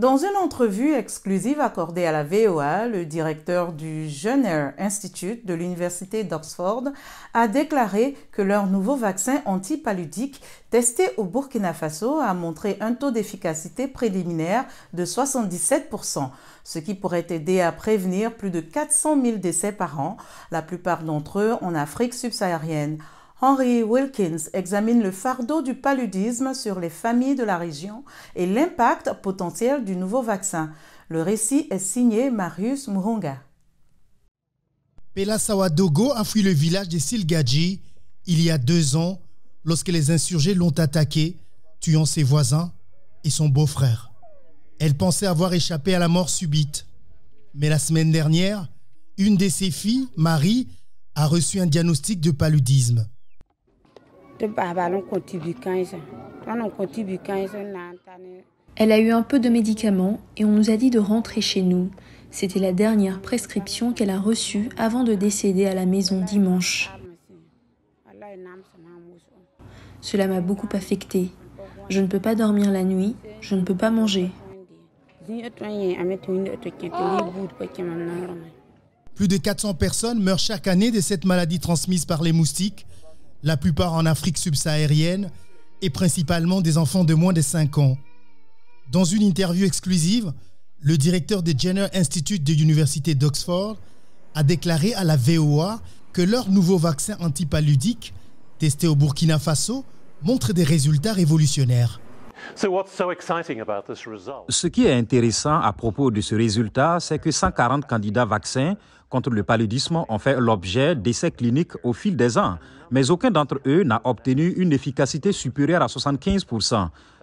Dans une entrevue exclusive accordée à la VOA, le directeur du Jenner Institute de l'Université d'Oxford a déclaré que leur nouveau vaccin antipaludique testé au Burkina Faso a montré un taux d'efficacité préliminaire de 77%, ce qui pourrait aider à prévenir plus de 400 000 décès par an, la plupart d'entre eux en Afrique subsaharienne. Henry Wilkins examine le fardeau du paludisme sur les familles de la région et l'impact potentiel du nouveau vaccin. Le récit est signé Marius Murunga. Pela Sawadogo a fui le village de Silgadji il y a deux ans lorsque les insurgés l'ont attaqué, tuant ses voisins et son beau-frère. Elle pensait avoir échappé à la mort subite. Mais la semaine dernière, une de ses filles, Marie, a reçu un diagnostic de paludisme. Elle a eu un peu de médicaments et on nous a dit de rentrer chez nous. C'était la dernière prescription qu'elle a reçue avant de décéder à la maison dimanche. Cela m'a beaucoup affectée. Je ne peux pas dormir la nuit, je ne peux pas manger. Plus de 400 personnes meurent chaque année de cette maladie transmise par les moustiques la plupart en Afrique subsaharienne, et principalement des enfants de moins de 5 ans. Dans une interview exclusive, le directeur des Jenner Institute de l'Université d'Oxford a déclaré à la VOA que leur nouveau vaccin antipaludique, testé au Burkina Faso, montre des résultats révolutionnaires. Ce qui est intéressant à propos de ce résultat, c'est que 140 candidats vaccins contre le paludisme ont fait l'objet d'essais cliniques au fil des ans, mais aucun d'entre eux n'a obtenu une efficacité supérieure à 75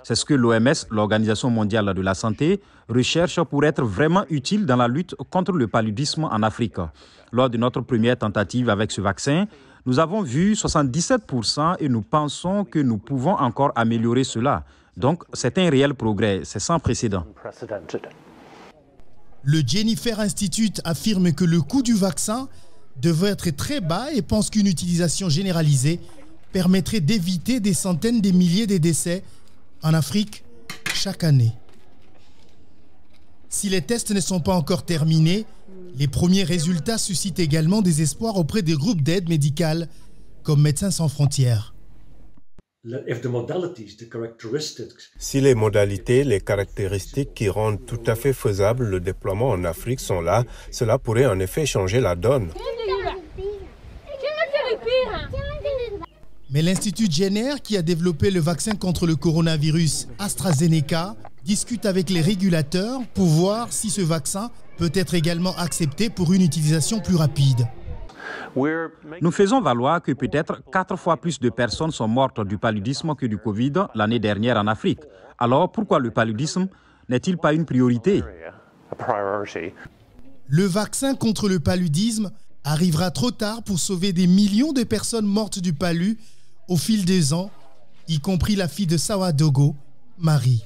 C'est ce que l'OMS, l'Organisation mondiale de la santé, recherche pour être vraiment utile dans la lutte contre le paludisme en Afrique. Lors de notre première tentative avec ce vaccin, nous avons vu 77% et nous pensons que nous pouvons encore améliorer cela. Donc c'est un réel progrès, c'est sans précédent. Le Jennifer Institute affirme que le coût du vaccin devrait être très bas et pense qu'une utilisation généralisée permettrait d'éviter des centaines de milliers de décès en Afrique chaque année. Si les tests ne sont pas encore terminés, les premiers résultats suscitent également des espoirs auprès des groupes d'aide médicale comme Médecins sans frontières. Si les modalités, les caractéristiques qui rendent tout à fait faisable le déploiement en Afrique sont là, cela pourrait en effet changer la donne. Mais l'Institut Jenner, qui a développé le vaccin contre le coronavirus AstraZeneca, discute avec les régulateurs pour voir si ce vaccin peut être également accepté pour une utilisation plus rapide. Nous faisons valoir que peut-être quatre fois plus de personnes sont mortes du paludisme que du Covid l'année dernière en Afrique. Alors pourquoi le paludisme n'est-il pas une priorité Le vaccin contre le paludisme arrivera trop tard pour sauver des millions de personnes mortes du palu au fil des ans, y compris la fille de Sawadogo, Marie.